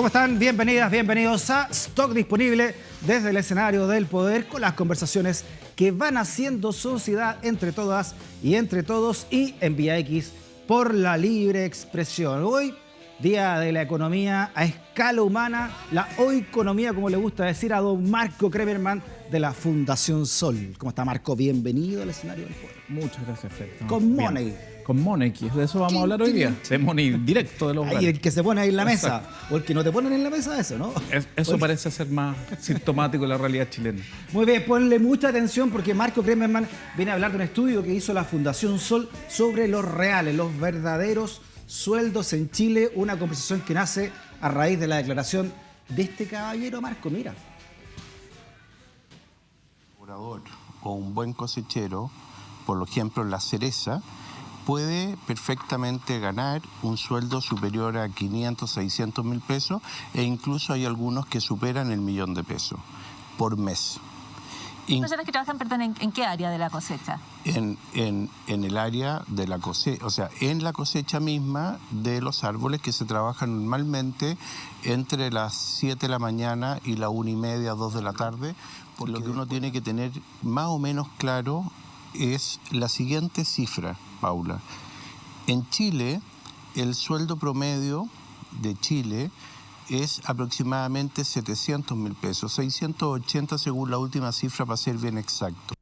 ¿Cómo están? Bienvenidas, bienvenidos a Stock Disponible desde el escenario del poder con las conversaciones que van haciendo sociedad entre todas y entre todos y en Vía X por la libre expresión. Hoy, Día de la Economía a escala humana, la hoy economía, como le gusta decir a don Marco Kremerman de la Fundación Sol. ¿Cómo está Marco? Bienvenido al escenario del poder. Muchas gracias, Fred. Con Money con Monex, De eso vamos a hablar hoy día. De Moni directo de los Ay, el que se pone ahí en la mesa. O el que no te ponen en la mesa, eso, ¿no? eso parece ser más sintomático de la realidad chilena. Muy bien, ponle mucha atención porque Marco Kremerman viene a hablar de un estudio que hizo la Fundación Sol sobre los reales, los verdaderos sueldos en Chile. Una conversación que nace a raíz de la declaración de este caballero Marco. Mira. O un buen cosechero, por ejemplo, la cereza puede perfectamente ganar un sueldo superior a 500, 600 mil pesos e incluso hay algunos que superan el millón de pesos por mes. que trabajan, ¿en, qué área de la cosecha? En, en, el área de la cosecha, o sea, en la cosecha misma de los árboles que se trabajan normalmente entre las 7 de la mañana y la 1 y media, 2 de la tarde. Por lo que uno tiene que tener más o menos claro es la siguiente cifra. Paula. En Chile, el sueldo promedio de Chile es aproximadamente 700 mil pesos, 680 según la última cifra para ser bien exacto.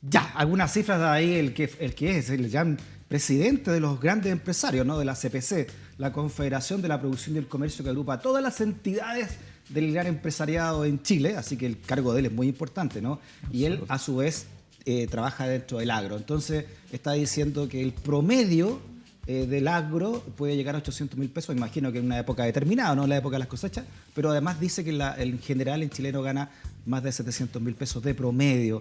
Ya, algunas cifras de ahí, el que, el es, el gran presidente de los grandes empresarios, ¿no? De la CPC, la Confederación de la Producción y el Comercio que agrupa todas las entidades del gran empresariado en Chile, así que el cargo de él es muy importante, ¿no? Y él, a su vez, eh, trabaja dentro del agro. Entonces, está diciendo que el promedio eh, del agro puede llegar a 800 mil pesos, imagino que en una época determinada, no en la época de las cosechas, pero además dice que en general el chileno gana más de 700 mil pesos de promedio.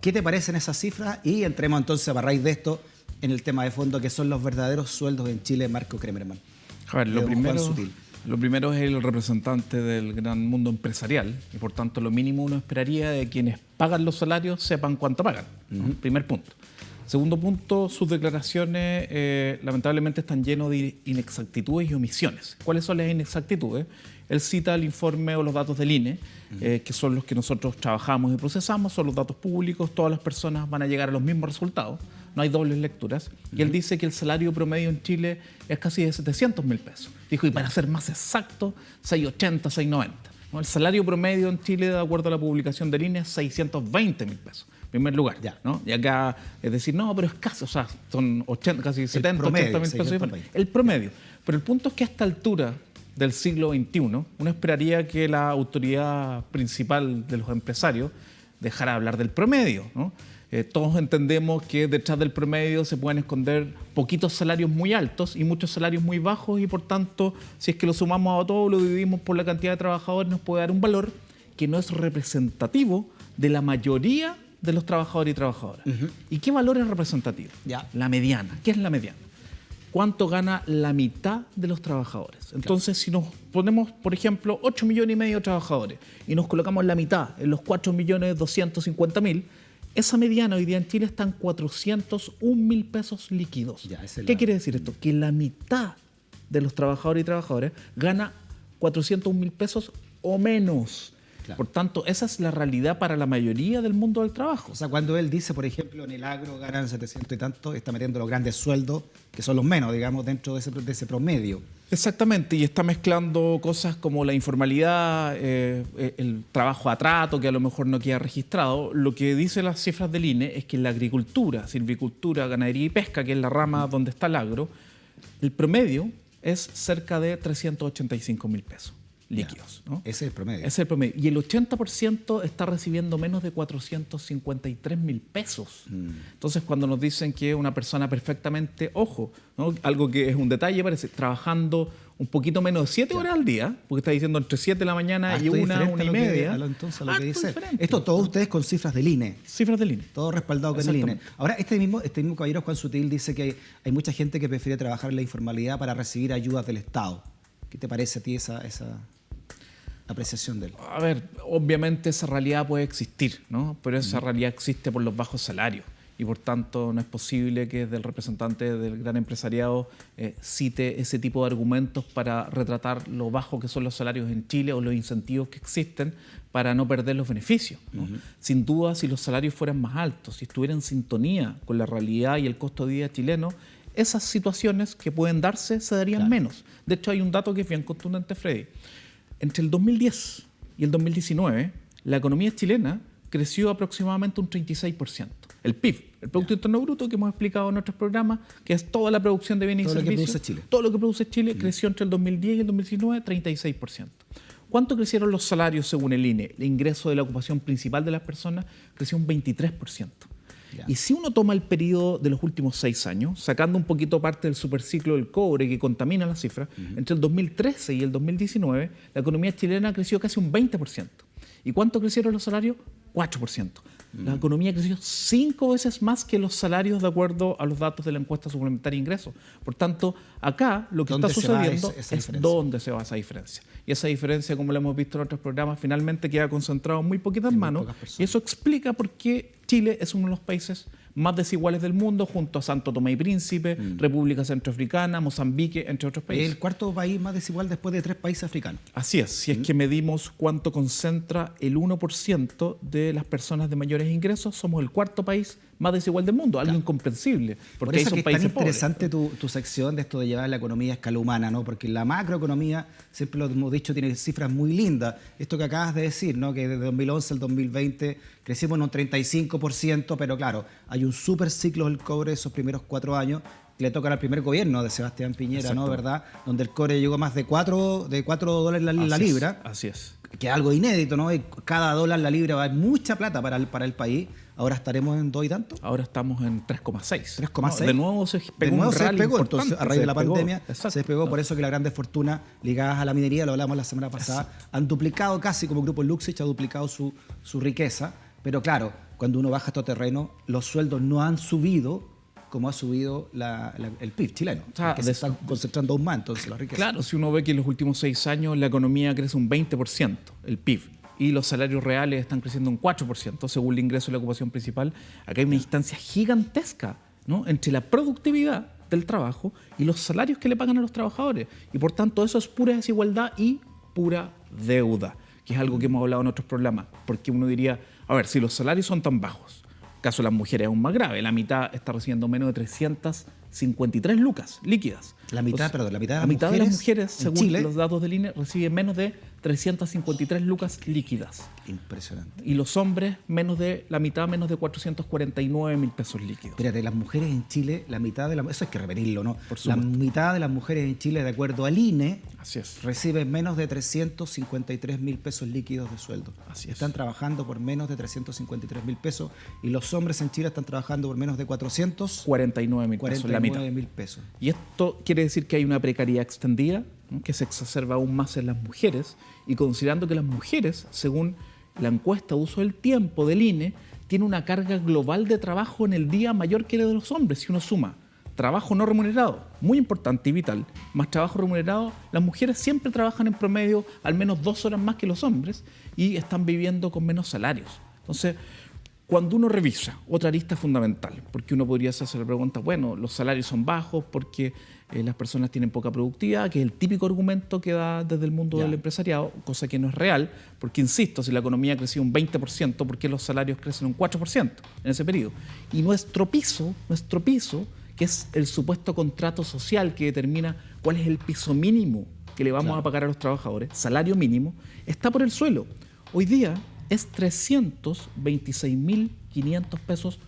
¿Qué te parecen esas cifras? Y entremos entonces a raíz de esto en el tema de fondo, que son los verdaderos sueldos en Chile, Marco Kremerman. A ver, lo primero, Sutil. Lo primero es el representante del gran mundo empresarial y por tanto lo mínimo uno esperaría de quienes pagan los salarios sepan cuánto pagan. Primer punto. Segundo punto, sus declaraciones eh, lamentablemente están llenas de inexactitudes y omisiones. ¿Cuáles son las inexactitudes? Él cita el informe o los datos del INE, eh, que son los que nosotros trabajamos y procesamos, son los datos públicos, todas las personas van a llegar a los mismos resultados no hay dobles lecturas. Y él dice que el salario promedio en Chile es casi de 700 mil pesos. Dijo, y para ser más exacto, 680, 690. El salario promedio en Chile, de acuerdo a la publicación de línea, es 620 mil pesos. En primer lugar, ya. ¿no? Y acá es decir, no, pero es casi, o sea, son 80, casi 70, mil pesos. El promedio. Pero el punto es que a esta altura del siglo XXI, uno esperaría que la autoridad principal de los empresarios dejar hablar del promedio. Eh, todos entendemos que detrás del promedio se pueden esconder poquitos salarios muy altos y muchos salarios muy bajos y por tanto, si es que lo sumamos a todo, lo dividimos por la cantidad de trabajadores, nos puede dar un valor que no es representativo de la mayoría de los trabajadores y trabajadoras. ¿Y qué valor es representativo? La mediana. ¿Qué es la mediana? ¿Cuánto gana la mitad de los trabajadores? Entonces, si nos ponemos, por ejemplo, 8 millones y medio de trabajadores y nos colocamos la mitad, en los 4 millones 250 mil, esa mediana hoy día en Chile está en 401 mil pesos líquidos. ¿Qué quiere decir esto? Que la mitad de los trabajadores y trabajadoras gana 401 mil pesos o menos. Por tanto, esa es la realidad para la mayoría del mundo del trabajo. O sea, cuando él dice, por ejemplo, en el agro ganan 700 y tanto, está metiendo los grandes sueldos, que son los menos, digamos, dentro de ese, promedio. Exactamente, y está mezclando cosas como la informalidad, eh, eh, el trabajo a trato, que a lo mejor no queda registrado. Lo que dicen las cifras del INE es que en la agricultura, silvicultura, ganadería y pesca, que es la rama donde está el agro, el promedio es cerca de 385 mil pesos líquidos. ¿no? Ese es el promedio. Ese es el promedio. Y el 80% está recibiendo menos de 453 mil pesos. Mm. Entonces, cuando nos dicen que es una persona perfectamente, ojo, algo que es un detalle, parece, trabajando un poquito menos de 7 horas al día, porque está diciendo entre 7 de la mañana y una una y media. dice. Esto todos ustedes con cifras del INE. Cifras del INE. Todo respaldado con el INE. Ahora, este mismo, este mismo caballero Juan Sutil dice que hay, mucha gente que prefiere trabajar en la informalidad para recibir ayudas del Estado. ¿Qué te parece a ti esa, esa, apreciación del A ver, obviamente esa realidad puede existir, ¿no? Pero esa realidad existe por los bajos salarios y por tanto no es posible que el representante del gran empresariado eh, cite ese tipo de argumentos para retratar lo bajo que son los salarios en Chile o los incentivos que existen para no perder los beneficios. Sin duda, si los salarios fueran más altos, si estuvieran en sintonía con la realidad y el costo de vida chileno, esas situaciones que pueden darse se darían menos. De hecho, hay un dato que es bien contundente, Freddy. Entre el 2010 y el 2019, la economía chilena creció aproximadamente un 36%. El PIB, el Producto Interno Bruto, que hemos explicado en nuestros programas, que es toda la producción de bienes y servicios. Todo lo que produce Chile. creció entre el 2010 y el 2019 36%. ¿Cuánto crecieron los salarios según el INE? El ingreso de la ocupación principal de las personas creció un 23%. Y si uno toma el periodo de los últimos seis años, sacando un poquito parte del superciclo del cobre que contamina las cifras, entre el 2013 y el 2019, la economía chilena creció casi un 20%. ¿Y cuánto crecieron los salarios? 4%. La mm. economía creció cinco veces más que los salarios de acuerdo a los datos de la encuesta suplementaria de ingresos. Por tanto, acá lo que está sucediendo es dónde se va esa diferencia. Y esa diferencia, como lo hemos visto en otros programas, finalmente queda concentrado en muy poquitas en manos. y eso explica por qué Chile es uno de los países más desiguales del mundo, junto a Santo Tomé y Príncipe, mm. República Centroafricana, Mozambique, entre otros países. El cuarto país más desigual después de tres países africanos. Así es, si es mm. que medimos cuánto concentra el 1% de las personas de mayores ingresos, somos el cuarto país más desigual del mundo, algo incomprensible Porque Por eso que es tan interesante tu, tu, sección de esto de llevar la economía a escala humana, ¿no? Porque la macroeconomía, siempre lo hemos dicho, tiene cifras muy lindas. Esto que acabas de decir, ¿no? Que desde 2011 al 2020 crecimos en un 35%, pero claro, hay un super ciclo del cobre esos primeros cuatro años Que le toca al primer gobierno de Sebastián Piñera, ¿no? ¿Verdad? Donde el cobre llegó más de 4, de cuatro dólares la, libra. así es. Que es algo inédito, ¿no? cada dólar la libra va a mucha plata para para el país. Ahora estaremos en 2 y tanto. Ahora estamos en 3,6. 3,6. de nuevo se pegó. De nuevo se despegó, entonces, a raíz de la pandemia se despegó. Por eso que las grandes fortunas ligadas a la minería, lo hablamos la semana pasada, han duplicado casi como grupo Luxich, ha duplicado su, riqueza. Pero claro, cuando uno baja estos terreno, los sueldos no han subido como ha subido el PIB chileno, que se está concentrando aún más entonces riqueza. Claro, si uno ve que en los últimos seis años la economía crece un 20%, el PIB y los salarios reales están creciendo un 4%, según el ingreso y la ocupación principal. Acá hay una distancia gigantesca entre la productividad del trabajo y los salarios que le pagan a los trabajadores. Y por tanto, eso es pura desigualdad y pura deuda, que es algo que hemos hablado en otros programas. Porque uno diría, a ver, si los salarios son tan bajos, caso de las mujeres es aún más grave, la mitad está recibiendo menos de 353 lucas líquidas. La mitad, perdón, la mitad de las, la mitad mujeres, de las mujeres, según los datos del INE, reciben menos de 353 lucas líquidas. Impresionante. Y los hombres, menos de la mitad, menos de 449 mil pesos líquidos. Espérate, las mujeres en Chile, la mitad de las... Eso hay que repetirlo, ¿no? Por la mitad de las mujeres en Chile, de acuerdo al INE, Así reciben menos de 353 mil pesos líquidos de sueldo. Así Están trabajando por menos de 353 mil pesos y los hombres en Chile están trabajando por menos de 449 mil pesos. La mitad. pesos. Y esto quiere decir que hay una precariedad extendida que se exacerba aún más en las mujeres y considerando que las mujeres, según la encuesta uso del tiempo del INE, tiene una carga global de trabajo en el día mayor que la de los hombres, si uno suma trabajo no remunerado, muy importante y vital, más trabajo remunerado, las mujeres siempre trabajan en promedio al menos dos horas más que los hombres y están viviendo con menos salarios. Entonces, cuando uno revisa, otra lista fundamental, porque uno podría hacerse la pregunta, bueno, los salarios son bajos porque eh, las personas tienen poca productividad, que es el típico argumento que da desde el mundo del empresariado, cosa que no es real, porque insisto, si la economía ha crecido un 20%, ¿por qué los salarios crecen un 4% en ese periodo? Y nuestro piso, nuestro piso, que es el supuesto contrato social que determina cuál es el piso mínimo que le vamos a pagar a los trabajadores, salario mínimo, está por el suelo. Hoy día es 326.500 pesos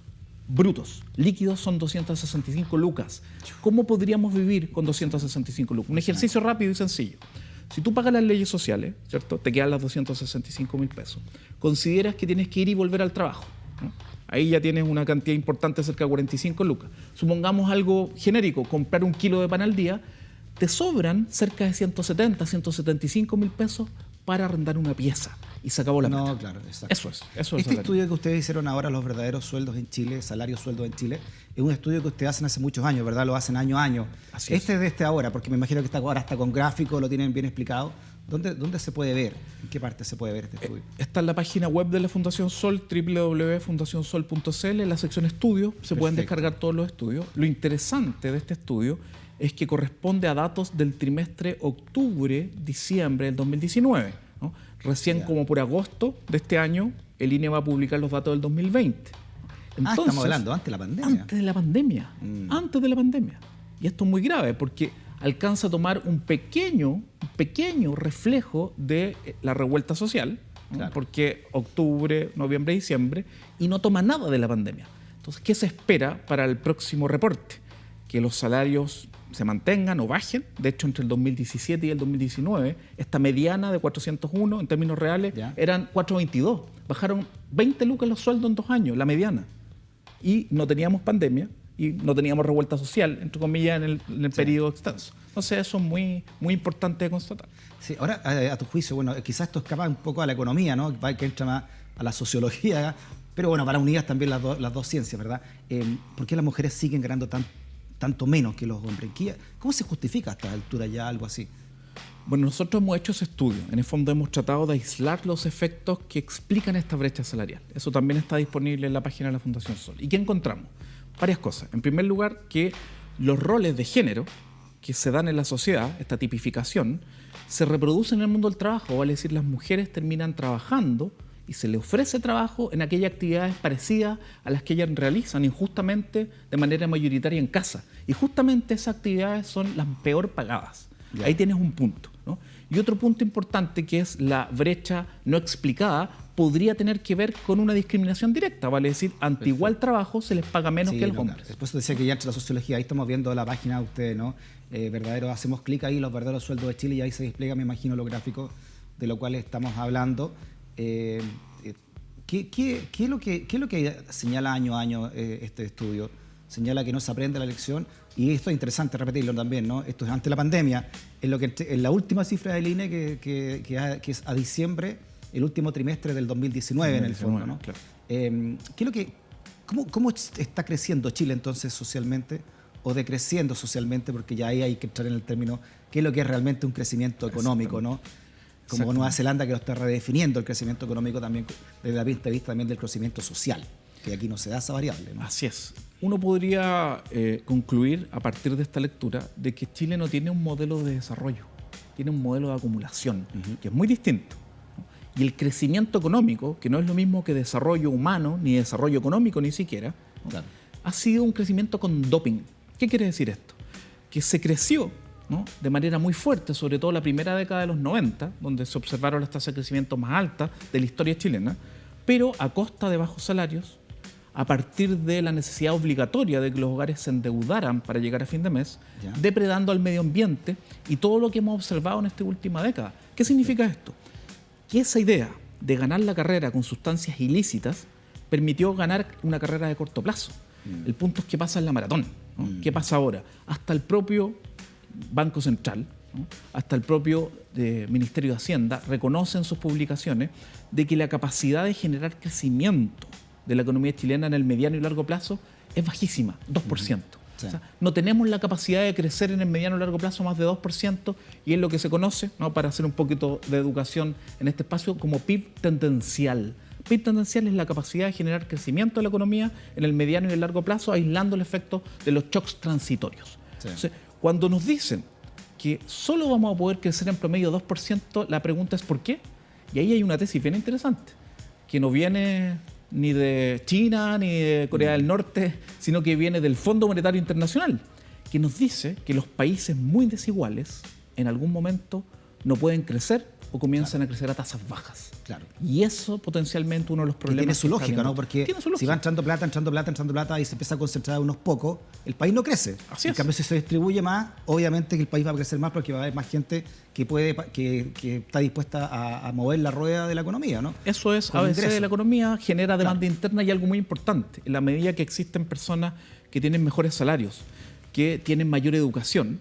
brutos. Líquidos son 265 lucas. ¿Cómo podríamos vivir con 265 lucas? Un ejercicio rápido y sencillo. Si tú pagas las leyes sociales, ¿cierto? Te quedan las 265.000 pesos. Consideras que tienes que ir y volver al trabajo. Ahí ya tienes una cantidad importante, cerca de 45 lucas. Supongamos algo genérico, comprar un kilo de pan al día, te sobran cerca de 170, 175.000 pesos para arrendar una pieza y se acabó la No, claro, exacto. Eso es. Eso este estudio que ustedes hicieron ahora, los verdaderos sueldos en Chile, salarios, sueldos en Chile, es un estudio que ustedes hacen hace muchos años, ¿verdad? Lo hacen año a año. este es. de este ahora, porque me imagino que está ahora está con gráficos, lo tienen bien explicado. ¿Dónde, ¿Dónde se puede ver? ¿En qué parte se puede ver este eh, estudio? Está en la página web de la Fundación Sol, www.fundacionsol.cl, en la sección estudios, se pueden descargar todos los estudios. Lo interesante de este estudio es que corresponde a datos del trimestre octubre-diciembre del 2019 Recién como por agosto de este año, el INE va a publicar los datos del 2020. ah, estamos hablando antes de la pandemia. Antes de la pandemia. Mm. Antes de la pandemia. Y esto es muy grave porque alcanza a tomar un pequeño, pequeño reflejo de eh, la revuelta social, porque octubre, noviembre, diciembre, y no toma nada de la pandemia. Entonces, ¿qué se espera para el próximo reporte? Que los salarios se mantengan o bajen. De hecho, entre el 2017 y el 2019, esta mediana de 401 en términos reales eran 422. Bajaron 20 lucas los sueldos en dos años, la mediana. Y no teníamos pandemia y no teníamos revuelta social, entre comillas, en el, en el periodo extenso. Entonces, eso es muy, muy importante de constatar. Sí, ahora, a, tu juicio, bueno, quizás esto escapa un poco a la economía, ¿no? Que entra más a la sociología, pero bueno, para unidas también las, dos ciencias, ¿verdad? Eh, ¿Por qué las mujeres siguen ganando tanto? tanto menos que los hombres. ¿Cómo se justifica a esta altura ya algo así? Bueno, nosotros hemos hecho ese estudio. En el fondo hemos tratado de aislar los efectos que explican esta brecha salarial. Eso también está disponible en la página de la Fundación Sol. ¿Y qué encontramos? Varias cosas. En primer lugar, que los roles de género que se dan en la sociedad, esta tipificación, se reproducen en el mundo del trabajo. Vale decir, las mujeres terminan trabajando y se le ofrece trabajo en aquellas actividades parecidas a las que ellas realizan injustamente de manera mayoritaria en casa. Y justamente esas actividades son las peor pagadas. Ahí tienes un punto. Y otro punto importante que es la brecha no explicada podría tener que ver con una discriminación directa, vale es decir, ante igual trabajo se les paga menos que el hombre. Después decía que ya entre la sociología, ahí estamos viendo la página de ustedes, ¿no? Eh, verdadero, hacemos clic ahí, los verdaderos sueldos de Chile y ahí se despliega, me imagino, lo gráfico de lo cual estamos hablando. Eh, eh, ¿qué, es lo que, lo que señala año a año eh, este estudio? Señala que no se aprende la lección y esto es interesante repetirlo también, ¿no? Esto es antes de la pandemia, en, lo que, en la última cifra del INE que, es a diciembre, el último trimestre del 2019, en el fondo, ¿no? Em, ¿qué lo que, cómo, ¿Cómo está creciendo Chile entonces socialmente? o decreciendo socialmente, porque ya ahí hay que entrar en el término, qué es lo que es realmente un crecimiento económico, ¿no? como Nueva Zelanda que lo está redefiniendo el crecimiento económico también desde la vista también del crecimiento social, que aquí no se da esa variable. Así es. Uno podría eh, concluir a partir de esta lectura de que Chile no tiene un modelo de desarrollo, tiene un modelo de acumulación, que es muy distinto. Y el crecimiento económico, que no es lo mismo que desarrollo humano, ni desarrollo económico ni siquiera, ha sido un crecimiento con doping. ¿Qué quiere decir esto? Que se creció de manera muy fuerte, sobre todo la primera década de los 90, donde se observaron las tasas de crecimiento más altas de la historia chilena, pero a costa de bajos salarios, a partir de la necesidad obligatoria de que los hogares se endeudaran para llegar a fin de mes, depredando al medio ambiente y todo lo que hemos observado en esta última década. ¿Qué significa esto? Que esa idea de ganar la carrera con sustancias ilícitas permitió ganar una carrera de corto plazo. Mm. El punto es qué pasa en la maratón, mm. qué pasa ahora. Hasta el propio Banco Central, hasta el propio eh, Ministerio de Hacienda, reconocen sus publicaciones de que la capacidad de generar crecimiento de la economía chilena en el mediano y largo plazo es bajísima, 2%. no tenemos la capacidad de crecer en el mediano y largo plazo más de 2% y es lo que se conoce, para hacer un poquito de educación en este espacio, como PIB tendencial. PIB tendencial es la capacidad de generar crecimiento de la economía en el mediano y el largo plazo, aislando el efecto de los shocks transitorios. Cuando nos dicen que solo vamos a poder crecer en promedio 2%, la pregunta es ¿por qué? Y ahí hay una tesis bien interesante, que no viene ni de China ni de Corea del Norte, sino que viene del Fondo Monetario Internacional, que nos dice que los países muy desiguales en algún momento no pueden crecer comienzan a crecer a tasas bajas. Claro. Y eso potencialmente uno de los problemas. tiene su lógica, ¿no? Porque si va entrando plata, entrando plata, entrando plata y se empieza a concentrar unos pocos, el país no crece. Así en cambio, si se distribuye más, obviamente que el país va a crecer más porque va a haber más gente que puede que, está dispuesta a, mover la rueda de la economía, ¿no? Eso es a veces de la economía, genera demanda interna y algo muy importante. En la medida que existen personas que tienen mejores salarios, que tienen mayor educación,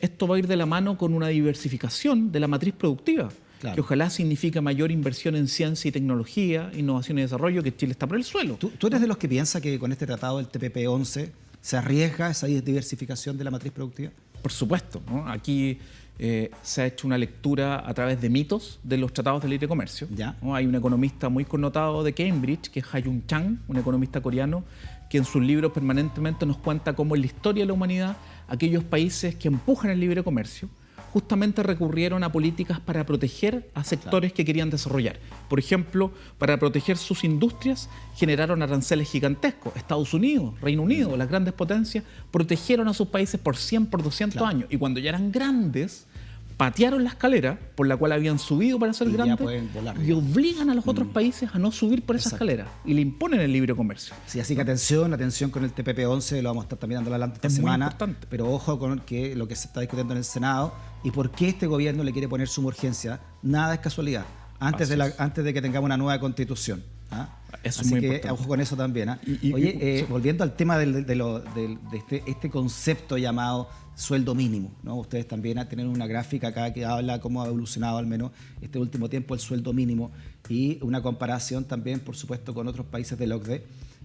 esto va a ir de la mano con una diversificación de la matriz productiva que ojalá significa mayor inversión en ciencia y tecnología, innovación y desarrollo, que Chile está por el suelo. ¿Tú, eres de los que piensa que con este tratado del TPP-11 se arriesga esa diversificación de la matriz productiva? Por supuesto, aquí eh, se ha hecho una lectura a través de mitos de los tratados de libre comercio. Ya. Hay un economista muy connotado de Cambridge, que es Hayun Chang, un economista coreano, que en sus libros permanentemente nos cuenta cómo en la historia de la humanidad aquellos países que empujan el libre comercio justamente recurrieron a políticas para proteger a sectores que querían desarrollar. Por ejemplo, para proteger sus industrias, generaron aranceles gigantescos. Estados Unidos, Reino Unido, las grandes potencias, protegieron a sus países por 100, por 200 años. Y cuando ya eran grandes, patearon la escalera por la cual habían subido para ser grandes y obligan a los otros mm. países a no subir por esa escalera y le imponen el libre comercio. Sí, así que atención, atención con el TPP-11, lo vamos a estar también dando adelante esta semana. Pero ojo con que lo que se está discutiendo en el Senado y por qué este gobierno le quiere poner su urgencia. Nada es casualidad, antes, de, la, antes de que tengamos una nueva constitución. ¿ah? así es muy que ojo con eso también. ¿ah? Oye, eh, volviendo al tema de, este, este concepto llamado sueldo mínimo. ¿no? Ustedes también tienen una gráfica acá que habla cómo ha evolucionado al menos este último tiempo el sueldo mínimo y una comparación también, por supuesto, con otros países del OCDE.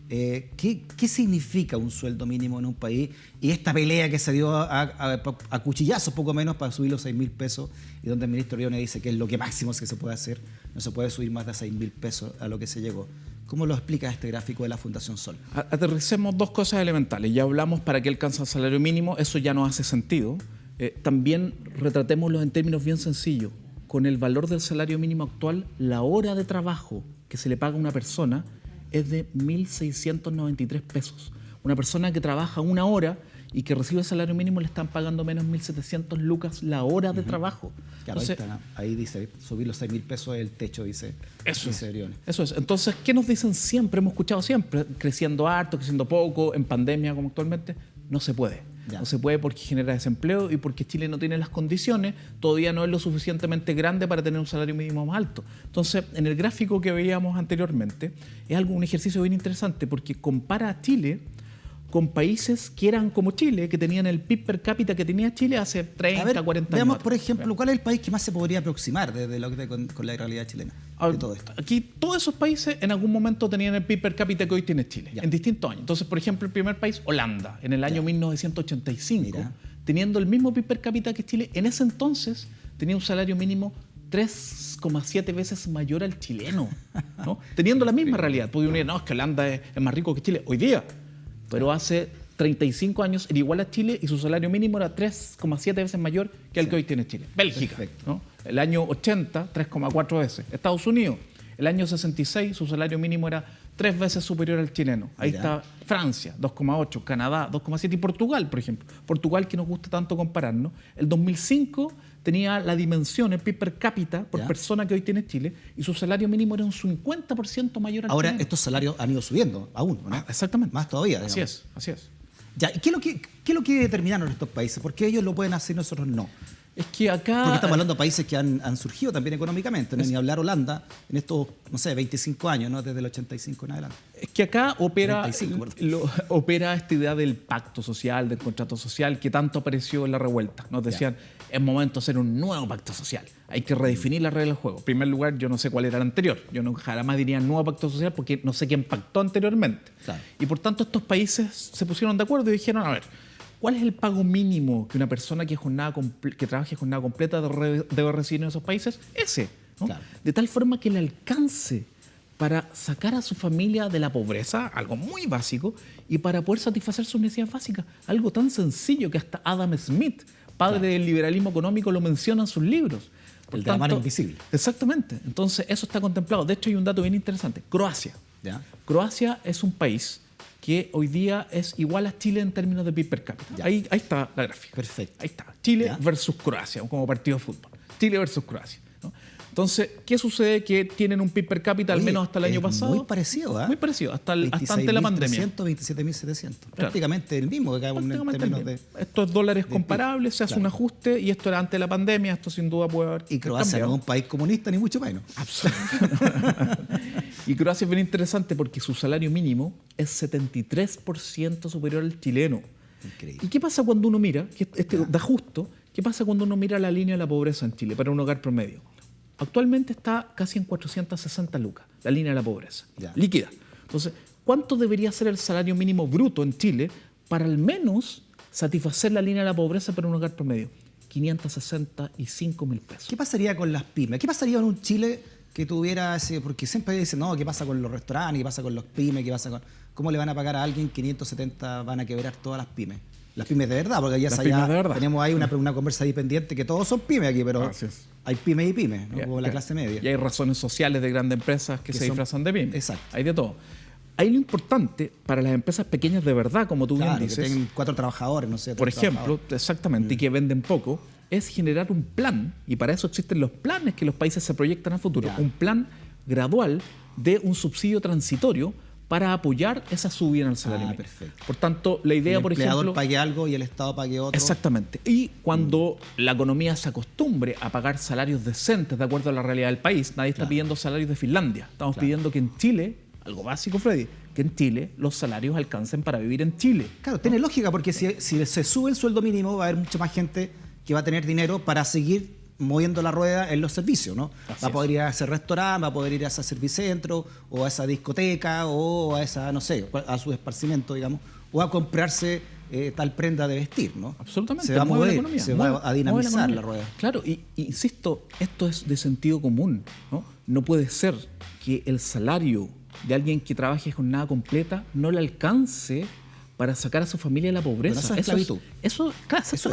Eh, ¿qué, significa un sueldo mínimo en un país? Y esta pelea que se dio a, cuchillazos, poco menos, para subir los 6 mil pesos, y donde el ministro Rione dice que es lo que máximo que se puede hacer, no se puede subir más de 6 mil pesos a lo que se llegó. ¿Cómo lo explica este gráfico de la Fundación Sol? Aterricemos dos cosas elementales. Ya hablamos para qué alcanza el salario mínimo, eso ya no hace sentido. Eh, también retratémoslo en términos bien sencillos. Con el valor del salario mínimo actual, la hora de trabajo que se le paga a una persona es de 1.693 pesos. Una persona que trabaja una hora y que recibe salario mínimo le están pagando menos 1.700 lucas la hora de trabajo. Claro, ahí, dice, subir los 6.000 pesos es el techo, dice. Eso es. Eso es. Entonces, ¿qué nos dicen siempre? Hemos escuchado siempre, creciendo harto, creciendo poco, en pandemia como actualmente, no se puede. No se puede porque genera desempleo y porque Chile no tiene las condiciones, todavía no es lo suficientemente grande para tener un salario mínimo más alto. Entonces, en el gráfico que veíamos anteriormente, es algo, un ejercicio bien interesante porque compara a Chile con países que eran como Chile, que tenían el PIB per cápita que tenía Chile hace 30, a 40 años. Veamos, por ejemplo, cuál es el país que más se podría aproximar desde lo que, con, la realidad chilena. todo Aquí todos esos países en algún momento tenían el PIB per cápita que hoy tiene Chile, en distintos años. Entonces, por ejemplo, el primer país, Holanda, en el año 1985, teniendo el mismo PIB per cápita que Chile, en ese entonces tenía un salario mínimo 3,7 veces mayor al chileno, teniendo la misma realidad. Podía pues, unir, no, es que Holanda es más rico que Chile. Hoy día pero hace 35 años era igual a Chile y su salario mínimo era 3,7 veces mayor que el que hoy tiene Chile. Bélgica, el año 80, 3,4 veces. Estados Unidos, el año 66 su salario mínimo era tres veces superior al chileno. Ahí está Francia, 2,8, Canadá, 2,7 y Portugal, por ejemplo. Portugal, que nos gusta tanto compararnos, el 2005 tenía la dimensión en PIB per cápita por persona que hoy tiene Chile y su salario mínimo era un 50% mayor al Ahora, estos salarios han ido subiendo aún, ¿no? Ah, exactamente. Más todavía. Digamos. Así es, así es. Ya, ¿y qué es lo que, qué es lo que determinaron estos países? porque ellos lo pueden hacer y nosotros no? Es que acá. Porque estamos hablando de países que han, surgido también económicamente, ni hablar Holanda en estos, no sé, 25 años, ¿no? Desde el 85 en adelante. Es que acá opera, lo, opera esta idea del pacto social, del contrato social, que tanto apareció en la revuelta. Nos decían, es momento de hacer un nuevo pacto social. Hay que redefinir las reglas del juego. En primer lugar, yo no sé cuál era el anterior. Yo no, jamás diría nuevo pacto social porque no sé quién pactó anteriormente. Y por tanto, estos países se pusieron de acuerdo y dijeron, a ver, ¿Cuál es el pago mínimo que una persona que, jornada que trabaje jornada completa debe recibir en esos países? Ese. De tal forma que le alcance para sacar a su familia de la pobreza, algo muy básico, y para poder satisfacer sus necesidades básicas, algo tan sencillo que hasta Adam Smith, padre del liberalismo económico, lo menciona en sus libros. el de la mano invisible. Exactamente. Entonces, eso está contemplado. De hecho, hay un dato bien interesante. Croacia. ¿Ya? Croacia es un país que hoy día es igual a Chile en términos de PIB per cápita. Ahí, ahí, está la gráfica. Perfecto. Ahí está. Chile versus Croacia, como partido de fútbol. Chile versus Croacia. Entonces, ¿qué sucede? Que tienen un PIB per cápita al menos hasta el año pasado. Muy parecido, ¿ah? Muy parecido, hasta, antes de la pandemia. 27.700. Prácticamente el mismo que cae en términos de. Estos dólares comparables, se hace un ajuste y esto era antes de la pandemia, esto sin duda puede haber. Y Croacia no es un país comunista ni mucho menos. Absolutamente. y Croacia es bien interesante porque su salario mínimo es 73% superior al chileno. Increíble. ¿Y qué pasa cuando uno mira, que este, da justo, qué pasa cuando uno mira la línea de la pobreza en Chile para un hogar promedio? Actualmente está casi en 460 lucas, la línea de la pobreza, líquida. Entonces, ¿cuánto debería ser el salario mínimo bruto en Chile para al menos satisfacer la línea de la pobreza para un hogar promedio? 565 mil pesos. ¿Qué pasaría con las pymes? ¿Qué pasaría en un Chile que tuviera ese...? Porque siempre dicen, no, ¿qué pasa con los restaurantes? ¿Qué pasa con los pymes? ¿Qué pasa con...? ¿Cómo le van a pagar a alguien 570? Van a quebrar todas las pymes las pymes de verdad, porque ya, allá tenemos ahí una, una conversa dependiente, que todos son pymes aquí, pero hay pymes y pymes, ¿no? como la clase media. Y hay razones sociales de grandes empresas que, se disfrazan de pymes. Exacto. Hay de todo. Hay lo importante para las empresas pequeñas de verdad, como tú bien dices. Que tienen cuatro trabajadores, no sé. Por ejemplo, exactamente, y que venden poco, es generar un plan, y para eso existen los planes que los países se proyectan a futuro. Un plan gradual de un subsidio transitorio para apoyar esa subida en el salario ah, Perfecto. Por tanto, la idea, por ejemplo... El empleador pague algo y el Estado pague otro. Exactamente. Y cuando mm. la economía se acostumbre a pagar salarios decentes de acuerdo a la realidad del país, nadie está pidiendo salarios de Finlandia. Estamos pidiendo que en Chile, algo básico, Freddy, que en Chile los salarios alcancen para vivir en Chile. Claro, tiene lógica, porque si se sube el sueldo mínimo va a haber mucha más gente que va a tener dinero para seguir moviendo la rueda en los servicios, ¿no? va a poder ir a ese restaurante, va a poder ir a ese servicentro, o a esa discoteca, o a esa, no sé, a su esparcimiento, digamos, o a comprarse eh, tal prenda de vestir, ¿no? Absolutamente. Se va a mover, se va a dinamizar la, rueda. Claro, y, insisto, esto es de sentido común, ¿no? No puede ser que el salario de alguien que trabaje nada completa no le alcance para sacar a su familia de la pobreza. eso es esclavitud. Eso, eso,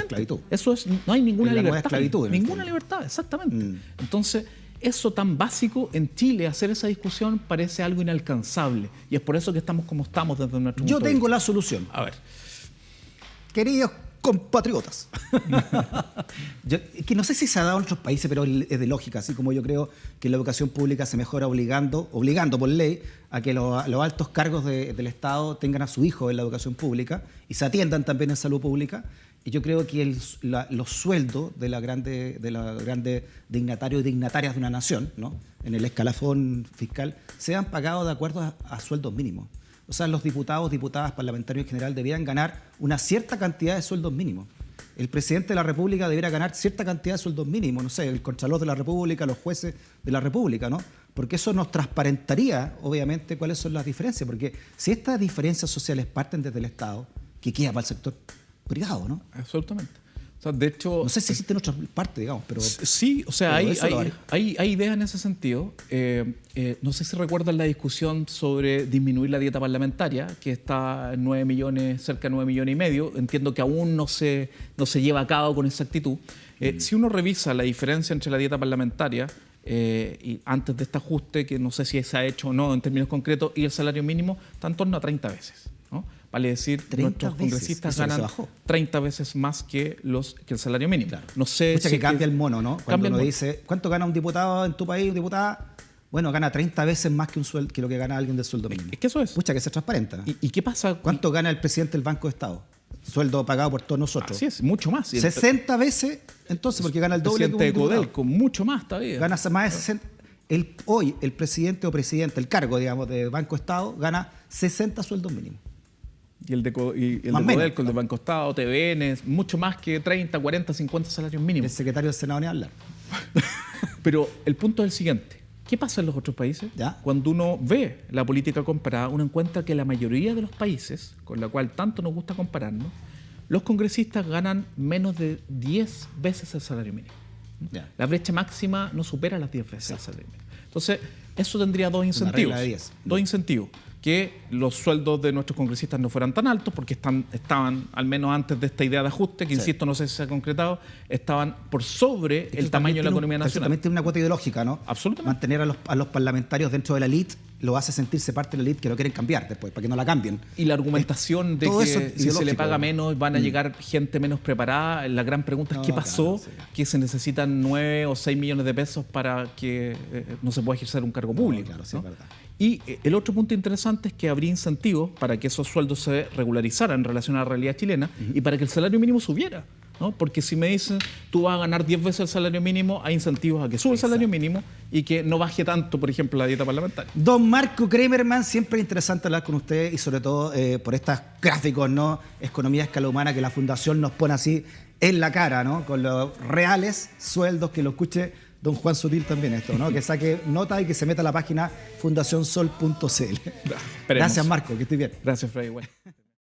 claro, es no hay ninguna libertad. ninguna libertad, exactamente. Mm. Entonces, eso tan básico en Chile, hacer esa discusión parece algo inalcanzable. Y es por eso que estamos como estamos desde nuestro Yo tengo la solución. A ver. Queridos compatriotas. que no sé si se ha dado en otros países, pero es de lógica, así como yo creo que la educación pública se mejora obligando, obligando por ley a que los altos cargos del Estado tengan a su hijo en la educación pública y se atiendan también en salud pública. Y yo creo que los sueldos de los grandes dignatarios y dignatarias de una nación, ¿no? en el escalafón fiscal, sean pagados de acuerdo a sueldos mínimos. O sea, los diputados, diputadas, parlamentarios en general debieran ganar una cierta cantidad de sueldos mínimos. El presidente de la República debiera ganar cierta cantidad de sueldos mínimos, no sé, el contralor de la República, los jueces de la República, ¿no? Porque eso nos transparentaría, obviamente, cuáles son las diferencias. Porque si estas diferencias sociales parten desde el Estado, que queda para el sector privado, ¿no? Absolutamente de hecho... No sé si eh, en otras partes, digamos, pero... Sí, o sea, hay, hay, hay, ideas en ese sentido. Eh, eh, no sé si recuerdan la discusión sobre disminuir la dieta parlamentaria, que está 9 millones, cerca de 9 millones y medio. Entiendo que aún no se, no se lleva a cabo con exactitud. actitud. Mm. Si uno revisa la diferencia entre la dieta parlamentaria y antes de este ajuste, que no sé si se ha hecho o no en términos concretos, y el salario mínimo está en torno a 30 veces. ¿no? Vale decir, nuestros congresistas ganan 30 veces más que, los, que el salario mínimo. No sé si que cambia el mono, ¿no? Cuando uno dice, ¿cuánto gana un diputado en tu país, diputada? Bueno, gana 30 veces más que, un sueldo, que lo que gana alguien del sueldo mínimo. Es que eso es. Mucha que se transparenta. ¿Y, qué pasa? ¿Cuánto gana el presidente del Banco de Estado? Sueldo pagado por todos nosotros. Así es, mucho más. 60 veces, entonces, porque gana el doble que un de con mucho más todavía. Gana más El, hoy el presidente o presidente, el cargo, digamos, de Banco Estado, gana 60 sueldos mínimos. Y el de, y el Banco Estado, TVN, mucho más que 30, 40, 50 salarios mínimos. El secretario del Senado ni hablar. Pero el punto es el siguiente. ¿Qué pasa en los otros países? Cuando uno ve la política comparada, uno encuentra que la mayoría de los países, con la cual tanto nos gusta compararnos, los congresistas ganan menos de 10 veces el salario mínimo. La brecha máxima no supera las 10 veces el salario mínimo. Entonces, eso tendría dos incentivos. Dos incentivos que los sueldos de nuestros congresistas no fueran tan altos, porque están, estaban, al menos antes de esta idea de ajuste, que insisto, no sé si se ha concretado, estaban por sobre el tamaño de la economía nacional. Exactamente una cuota ideológica, ¿no? Absolutamente. Mantener a los, parlamentarios dentro de la elite lo hace sentirse parte de la elite que lo quieren cambiar después, para que no la cambien. Y la argumentación de que si se le paga menos van a mm. llegar gente menos preparada, la gran pregunta es qué pasó, que se necesitan nueve o seis millones de pesos para que eh, no se pueda ejercer un cargo público. Claro, sí, es verdad. Y eh, el otro punto interesante es que habría incentivos para que esos sueldos se regularizaran en relación a la realidad chilena y para que el salario mínimo subiera. ¿no? Porque si me dicen, tú vas a ganar 10 veces el salario mínimo, hay incentivos a que suba el salario mínimo y que no baje tanto, por ejemplo, la dieta parlamentaria. Don Marco Kremerman, siempre interesante hablar con usted y sobre todo eh, por estos gráficos, ¿no? Economía a escala humana que la Fundación nos pone así en la cara, ¿no? Con los reales sueldos que lo escuche don Juan Sutil también esto, ¿no? que saque nota y que se meta a la página fundacionsol.cl. Gracias, Marco, que estoy bien. Gracias, Freddy.